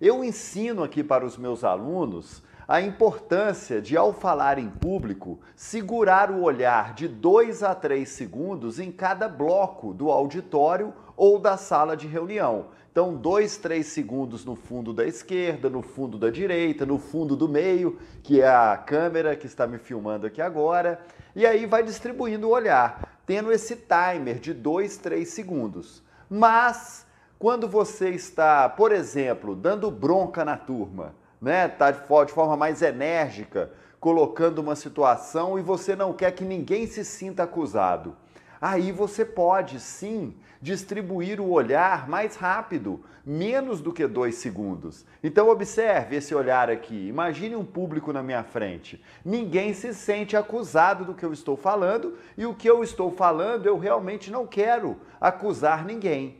Eu ensino aqui para os meus alunos a importância de, ao falar em público, segurar o olhar de 2 a 3 segundos em cada bloco do auditório ou da sala de reunião. Então, 2, 3 segundos no fundo da esquerda, no fundo da direita, no fundo do meio, que é a câmera que está me filmando aqui agora, e aí vai distribuindo o olhar, tendo esse timer de 2, 3 segundos. Mas quando você está, por exemplo, dando bronca na turma, né? Tá de forma mais enérgica, colocando uma situação e você não quer que ninguém se sinta acusado. Aí você pode sim distribuir o olhar mais rápido, menos do que dois segundos. Então, observe esse olhar aqui. Imagine um público na minha frente. Ninguém se sente acusado do que eu estou falando e o que eu estou falando eu realmente não quero acusar ninguém.